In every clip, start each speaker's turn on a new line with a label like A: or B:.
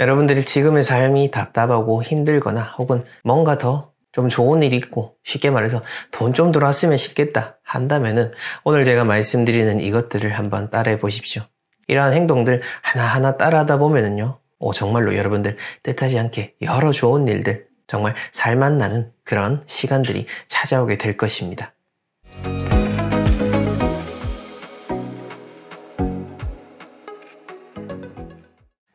A: 여러분들이 지금의 삶이 답답하고 힘들거나 혹은 뭔가 더 좀 좋은 일이 있고 쉽게 말해서 돈 좀 들어왔으면 쉽겠다 한다면은 오늘 제가 말씀드리는 이것들을 한번 따라해 보십시오. 이러한 행동들 하나하나 따라하다 보면은요. 오, 정말로 여러분들 뜻하지 않게 여러 좋은 일들, 정말 살맛 나는 그런 시간들이 찾아오게 될 것입니다.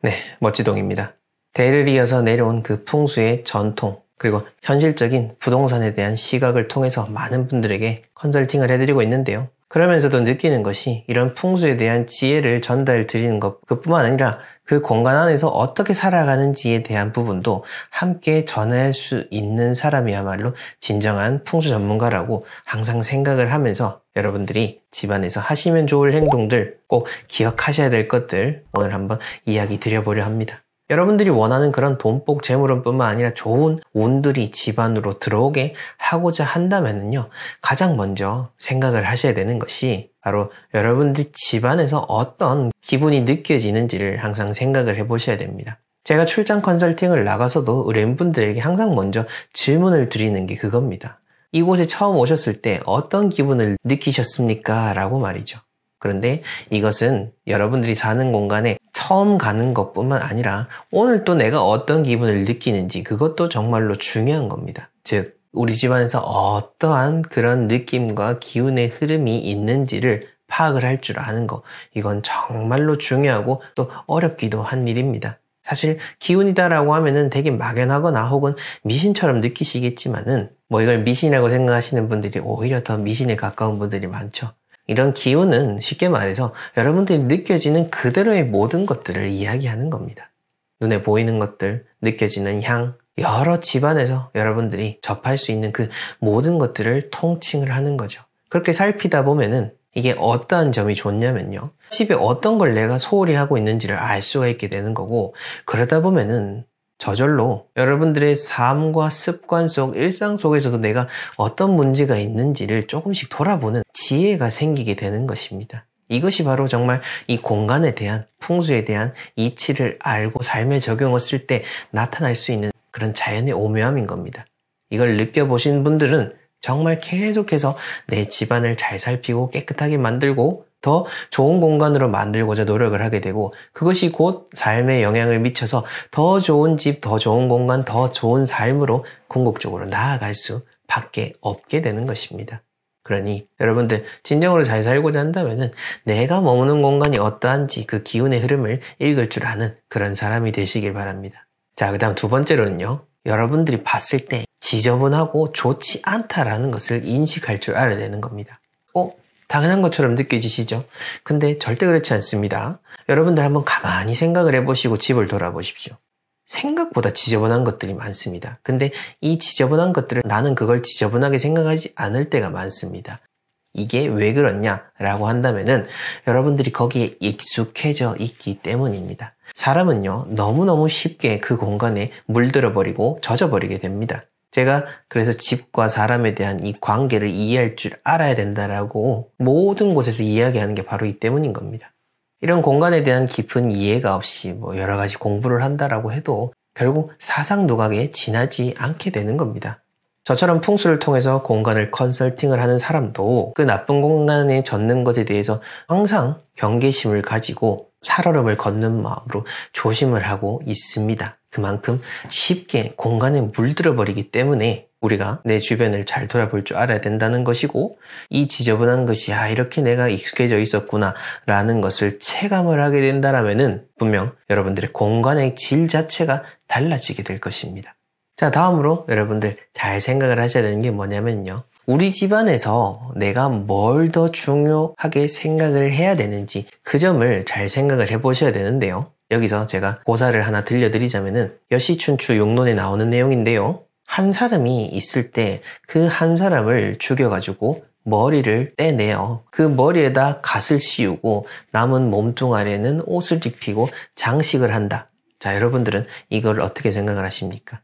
A: 네, 멋지동입니다. 대를 이어서 내려온 그 풍수의 전통, 그리고 현실적인 부동산에 대한 시각을 통해서 많은 분들에게 컨설팅을 해드리고 있는데요. 그러면서도 느끼는 것이 이런 풍수에 대한 지혜를 전달 드리는 것 그뿐만 아니라 그 공간 안에서 어떻게 살아가는지에 대한 부분도 함께 전할 수 있는 사람이야말로 진정한 풍수 전문가라고 항상 생각을 하면서 여러분들이 집안에서 하시면 좋을 행동들 꼭 기억하셔야 될 것들 오늘 한번 이야기 드려보려 합니다. 여러분들이 원하는 그런 돈복 재물운뿐만 아니라 좋은 운들이 집안으로 들어오게 하고자 한다면요 가장 먼저 생각을 하셔야 되는 것이 바로 여러분들 집안에서 어떤 기분이 느껴지는지를 항상 생각을 해보셔야 됩니다. 제가 출장 컨설팅을 나가서도 의뢰인분들에게 항상 먼저 질문을 드리는 게 그겁니다. 이곳에 처음 오셨을 때 어떤 기분을 느끼셨습니까? 라고 말이죠. 그런데 이것은 여러분들이 사는 공간에 처음 가는 것뿐만 아니라 오늘 또 내가 어떤 기분을 느끼는지 그것도 정말로 중요한 겁니다. 즉, 우리 집안에서 어떠한 그런 느낌과 기운의 흐름이 있는지를 파악을 할 줄 아는 거. 이건 정말로 중요하고 또 어렵기도 한 일입니다. 사실 기운이다라고 하면은 되게 막연하거나 혹은 미신처럼 느끼시겠지만은 뭐 이걸 미신이라고 생각하시는 분들이 오히려 더 미신에 가까운 분들이 많죠. 이런 기운은 쉽게 말해서 여러분들이 느껴지는 그대로의 모든 것들을 이야기하는 겁니다. 눈에 보이는 것들, 느껴지는 향, 여러 집안에서 여러분들이 접할 수 있는 그 모든 것들을 통칭을 하는 거죠. 그렇게 살피다 보면은 이게 어떠한 점이 좋냐면요. 집에 어떤 걸 내가 소홀히 하고 있는지를 알 수가 있게 되는 거고, 그러다 보면은 저절로 여러분들의 삶과 습관 속 일상 속에서도 내가 어떤 문제가 있는지를 조금씩 돌아보는 지혜가 생기게 되는 것입니다. 이것이 바로 정말 이 공간에 대한 풍수에 대한 이치를 알고 삶에 적용했을 때 나타날 수 있는 그런 자연의 오묘함인 겁니다. 이걸 느껴보신 분들은 정말 계속해서 내 집안을 잘 살피고 깨끗하게 만들고 더 좋은 공간으로 만들고자 노력을 하게 되고 그것이 곧 삶에 영향을 미쳐서 더 좋은 집, 더 좋은 공간, 더 좋은 삶으로 궁극적으로 나아갈 수 밖에 없게 되는 것입니다. 그러니 여러분들 진정으로 잘 살고자 한다면 내가 머무는 공간이 어떠한지 그 기운의 흐름을 읽을 줄 아는 그런 사람이 되시길 바랍니다. 자, 그 다음 두 번째로는요. 여러분들이 봤을 때 지저분하고 좋지 않다라는 것을 인식할 줄 알아야 되는 겁니다. 어? 당연한 것처럼 느껴지시죠? 근데 절대 그렇지 않습니다. 여러분들 한번 가만히 생각을 해보시고 집을 돌아보십시오. 생각보다 지저분한 것들이 많습니다. 근데 이 지저분한 것들을 나는 그걸 지저분하게 생각하지 않을 때가 많습니다. 이게 왜 그렇냐라고 한다면은 여러분들이 거기에 익숙해져 있기 때문입니다. 사람은요, 너무너무 쉽게 그 공간에 물들어 버리고 젖어 버리게 됩니다. 제가 그래서 집과 사람에 대한 이 관계를 이해할 줄 알아야 된다라고 모든 곳에서 이야기하는 게 바로 이 때문인 겁니다. 이런 공간에 대한 깊은 이해가 없이 뭐 여러 가지 공부를 한다라고 해도 결국 사상 누각에 지나지 않게 되는 겁니다. 저처럼 풍수를 통해서 공간을 컨설팅을 하는 사람도 그 나쁜 공간에 젖는 것에 대해서 항상 경계심을 가지고 살얼음을 걷는 마음으로 조심을 하고 있습니다. 그만큼 쉽게 공간에 물들어 버리기 때문에 우리가 내 주변을 잘 돌아볼 줄 알아야 된다는 것이고 이 지저분한 것이 아 이렇게 내가 익숙해져 있었구나 라는 것을 체감을 하게 된다라면은 분명 여러분들의 공간의 질 자체가 달라지게 될 것입니다. 자 다음으로 여러분들 잘 생각을 하셔야 되는 게 뭐냐면요. 우리 집안에서 내가 뭘 더 중요하게 생각을 해야 되는지 그 점을 잘 생각을 해보셔야 되는데요. 여기서 제가 고사를 하나 들려드리자면은 여시춘추 용론에 나오는 내용인데요. 한 사람이 있을 때 그 한 사람을 죽여가지고 머리를 떼내어 그 머리에다 갓을 씌우고 남은 몸뚱아리에는 옷을 입히고 장식을 한다. 자, 여러분들은 이걸 어떻게 생각을 하십니까?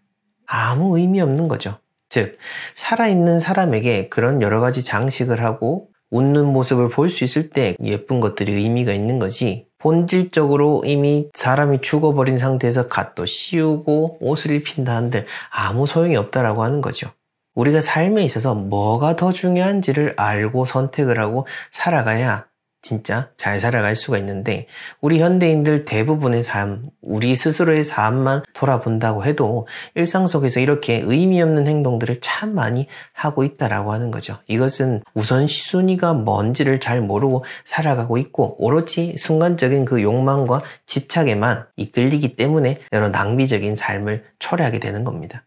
A: 아무 의미 없는 거죠. 즉, 살아있는 사람에게 그런 여러 가지 장식을 하고 웃는 모습을 볼 수 있을 때 예쁜 것들이 의미가 있는 거지 본질적으로 이미 사람이 죽어버린 상태에서 갓도 씌우고 옷을 입힌다 한들 아무 소용이 없다라고 하는 거죠. 우리가 삶에 있어서 뭐가 더 중요한지를 알고 선택을 하고 살아가야 진짜 잘 살아갈 수가 있는데 우리 현대인들 대부분의 삶, 우리 스스로의 삶만 돌아본다고 해도 일상 속에서 이렇게 의미 없는 행동들을 참 많이 하고 있다라고 하는 거죠. 이것은 우선순위가 뭔지를 잘 모르고 살아가고 있고 오로지 순간적인 그 욕망과 집착에만 이끌리기 때문에 여러 낭비적인 삶을 초래하게 되는 겁니다.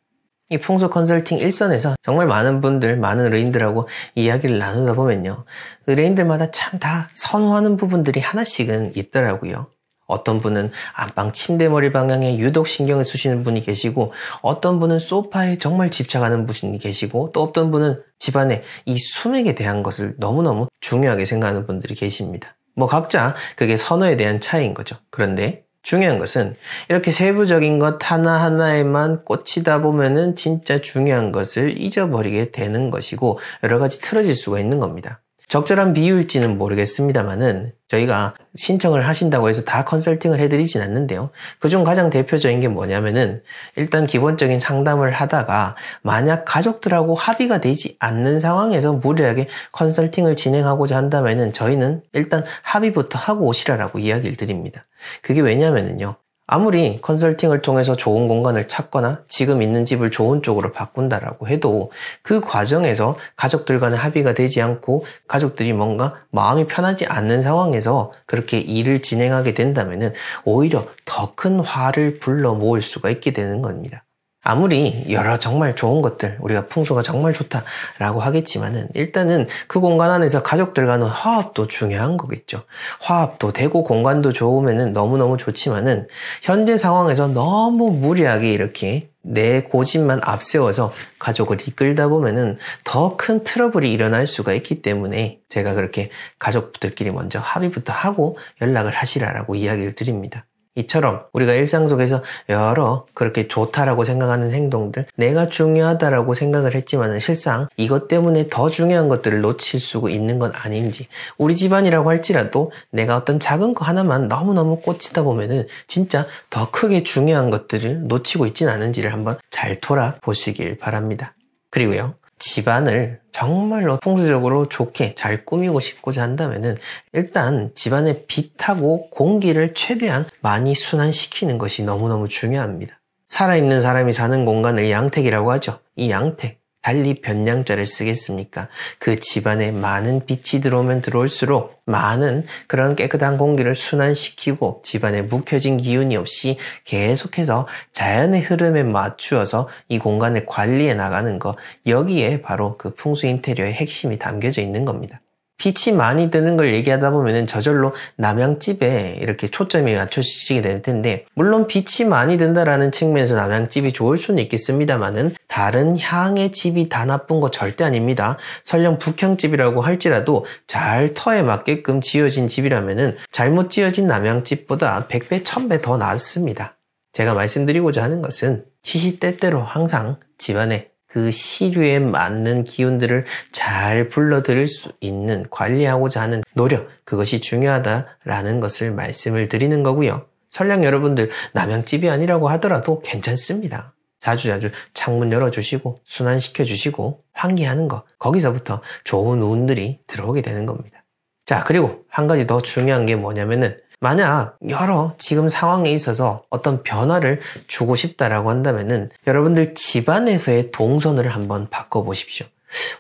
A: 이풍속 컨설팅 일선에서 정말 많은 분들, 많은 의인들하고 이야기를 나누다 보면요. 의뢰인들마다 그 참다 선호하는 부분들이 하나씩은 있더라고요. 어떤 분은 안방 침대머리 방향에 유독 신경을 쓰시는 분이 계시고 어떤 분은 소파에 정말 집착하는 분이 계시고 또 어떤 분은 집안에 이 수맥에 대한 것을 너무너무 중요하게 생각하는 분들이 계십니다. 뭐 각자 그게 선호에 대한 차이인 거죠. 그런데 중요한 것은 이렇게 세부적인 것 하나하나에만 꽂히다 보면은 진짜 중요한 것을 잊어버리게 되는 것이고 여러 가지 틀어질 수가 있는 겁니다. 적절한 비율지는 모르겠습니다만은 저희가 신청을 하신다고 해서 다 컨설팅을 해드리진 않는데요. 그중 가장 대표적인 게 뭐냐면은 일단 기본적인 상담을 하다가 만약 가족들하고 합의가 되지 않는 상황에서 무리하게 컨설팅을 진행하고자 한다면은 저희는 일단 합의부터 하고 오시라라고 이야기를 드립니다. 그게 왜냐면은요. 아무리 컨설팅을 통해서 좋은 공간을 찾거나 지금 있는 집을 좋은 쪽으로 바꾼다라고 해도 그 과정에서 가족들 간의 합의가 되지 않고 가족들이 뭔가 마음이 편하지 않는 상황에서 그렇게 일을 진행하게 된다면 오히려 더 큰 화를 불러 모을 수가 있게 되는 겁니다. 아무리 여러 정말 좋은 것들, 우리가 풍수가 정말 좋다라고 하겠지만은 일단은 그 공간 안에서 가족들과는 화합도 중요한 거겠죠. 화합도 되고 공간도 좋으면은 너무너무 좋지만은 현재 상황에서 너무 무리하게 이렇게 내 고집만 앞세워서 가족을 이끌다 보면은 더 큰 트러블이 일어날 수가 있기 때문에 제가 그렇게 가족들끼리 먼저 합의부터 하고 연락을 하시라라고 이야기를 드립니다. 이처럼 우리가 일상 속에서 여러 그렇게 좋다라고 생각하는 행동들, 내가 중요하다라고 생각을 했지만 실상 이것 때문에 더 중요한 것들을 놓칠 수 있는 건 아닌지, 우리 집안이라고 할지라도 내가 어떤 작은 거 하나만 너무너무 꽂히다 보면은 진짜 더 크게 중요한 것들을 놓치고 있진 않은지를 한번 잘 돌아보시길 바랍니다. 그리고요. 집안을 정말로 풍수적으로 좋게 잘 꾸미고 싶고자 한다면 일단 집안의 빛하고 공기를 최대한 많이 순환시키는 것이 너무너무 중요합니다. 살아있는 사람이 사는 공간을 양택이라고 하죠. 이 양택. 달리 변량자를 쓰겠습니까? 그 집안에 많은 빛이 들어오면 들어올수록 많은 그런 깨끗한 공기를 순환시키고 집안에 묵혀진 기운이 없이 계속해서 자연의 흐름에 맞추어서 이 공간을 관리해 나가는 것 여기에 바로 그 풍수 인테리어의 핵심이 담겨져 있는 겁니다. 빛이 많이 드는 걸 얘기하다 보면은 저절로 남양집에 이렇게 초점이 맞춰지게 될 텐데 물론 빛이 많이 든다라는 측면에서 남양집이 좋을 수는 있겠습니다만은 다른 향의 집이 다 나쁜 거 절대 아닙니다. 설령 북향집이라고 할지라도 잘 터에 맞게끔 지어진 집이라면은 잘못 지어진 남양집보다 100배, 1000배 더 낫습니다. 제가 말씀드리고자 하는 것은 시시때때로 항상 집안에 그 시류에 맞는 기운들을 잘 불러들일 수 있는 관리하고자 하는 노력 그것이 중요하다라는 것을 말씀을 드리는 거고요. 설령 여러분들 남양집이 아니라고 하더라도 괜찮습니다. 자주자주 자주 창문 열어주시고 순환시켜주시고 환기하는 것 거기서부터 좋은 운들이 들어오게 되는 겁니다. 자 그리고 한 가지 더 중요한 게 뭐냐면은 만약 여러 지금 상황에 있어서 어떤 변화를 주고 싶다라고 한다면은 여러분들 집안에서의 동선을 한번 바꿔보십시오.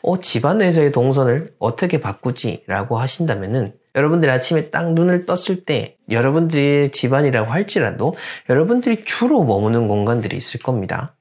A: 어, 집안에서의 동선을 어떻게 바꾸지? 라고 하신다면은 여러분들이 아침에 딱 눈을 떴을 때여러분들이 집안이라고 할지라도 여러분들이 주로 머무는 공간들이 있을 겁니다.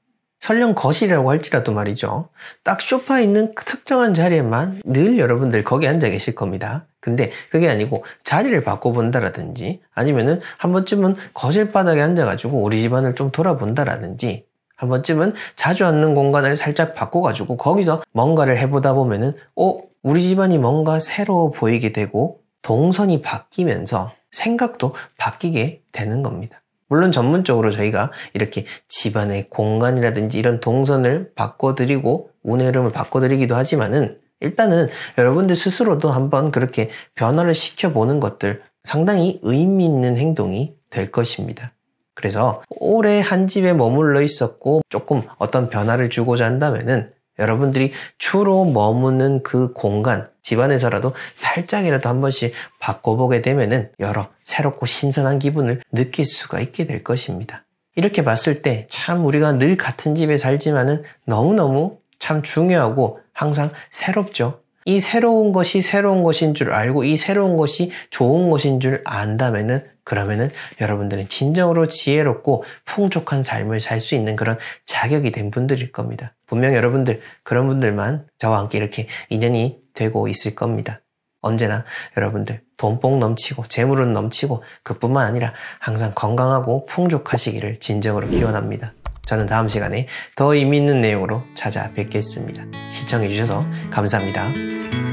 A: 설령 거실이라고 할지라도 말이죠. 딱쇼파 있는 그 특정한 자리에만 늘 여러분들 거기 앉아 계실 겁니다. 근데 그게 아니고 자리를 바꿔본다라든지 아니면은 한 번쯤은 거실 바닥에 앉아가지고 우리 집안을 좀 돌아본다라든지 한 번쯤은 자주 앉는 공간을 살짝 바꿔가지고 거기서 뭔가를 해보다 보면은 어? 우리 집안이 뭔가 새로워 보이게 되고 동선이 바뀌면서 생각도 바뀌게 되는 겁니다. 물론 전문적으로 저희가 이렇게 집안의 공간이라든지 이런 동선을 바꿔드리고 운해름을 바꿔드리기도 하지만은 일단은 여러분들 스스로도 한번 그렇게 변화를 시켜보는 것들 상당히 의미 있는 행동이 될 것입니다. 그래서 오래 한 집에 머물러 있었고 조금 어떤 변화를 주고자 한다면은 여러분들이 주로 머무는 그 공간, 집안에서라도 살짝이라도 한 번씩 바꿔보게 되면은 여러 새롭고 신선한 기분을 느낄 수가 있게 될 것입니다. 이렇게 봤을 때 참 우리가 늘 같은 집에 살지만은 너무너무 참 중요하고 항상 새롭죠. 이 새로운 것이 새로운 것인 줄 알고 이 새로운 것이 좋은 것인 줄 안다면은 그러면은 여러분들은 진정으로 지혜롭고 풍족한 삶을 살 수 있는 그런 자격이 된 분들일 겁니다. 분명 여러분들 그런 분들만 저와 함께 이렇게 인연이 되고 있을 겁니다. 언제나 여러분들 돈 뽕 넘치고 재물은 넘치고 그뿐만 아니라 항상 건강하고 풍족하시기를 진정으로 기원합니다. 저는 다음 시간에 더 의미 있는 내용으로 찾아뵙겠습니다. 시청해주셔서 감사합니다.